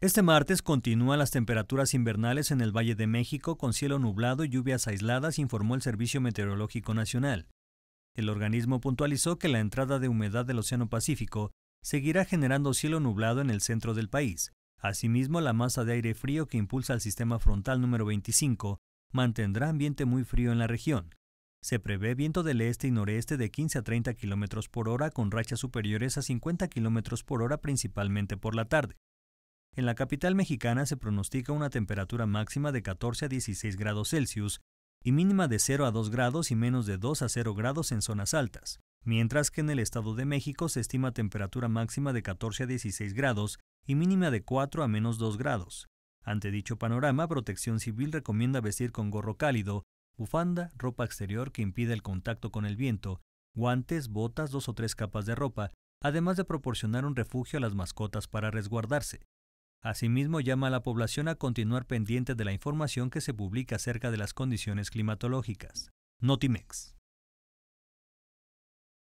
Este martes continúan las temperaturas invernales en el Valle de México con cielo nublado y lluvias aisladas, informó el Servicio Meteorológico Nacional. El organismo puntualizó que la entrada de humedad del Océano Pacífico seguirá generando cielo nublado en el centro del país. Asimismo, la masa de aire frío que impulsa el sistema frontal número 25 mantendrá ambiente muy frío en la región. Se prevé viento del este y noreste de 15 a 30 km por hora con rachas superiores a 50 km por hora principalmente por la tarde. En la capital mexicana se pronostica una temperatura máxima de 14 a 16 grados Celsius y mínima de 0 a 2 grados y menos de 2 a 0 grados en zonas altas, mientras que en el Estado de México se estima temperatura máxima de 14 a 16 grados y mínima de 4 a menos 2 grados. Ante dicho panorama, Protección Civil recomienda vestir con gorro cálido, bufanda, ropa exterior que impida el contacto con el viento, guantes, botas, dos o tres capas de ropa, además de proporcionar un refugio a las mascotas para resguardarse. Asimismo, llama a la población a continuar pendiente de la información que se publica acerca de las condiciones climatológicas. Notimex.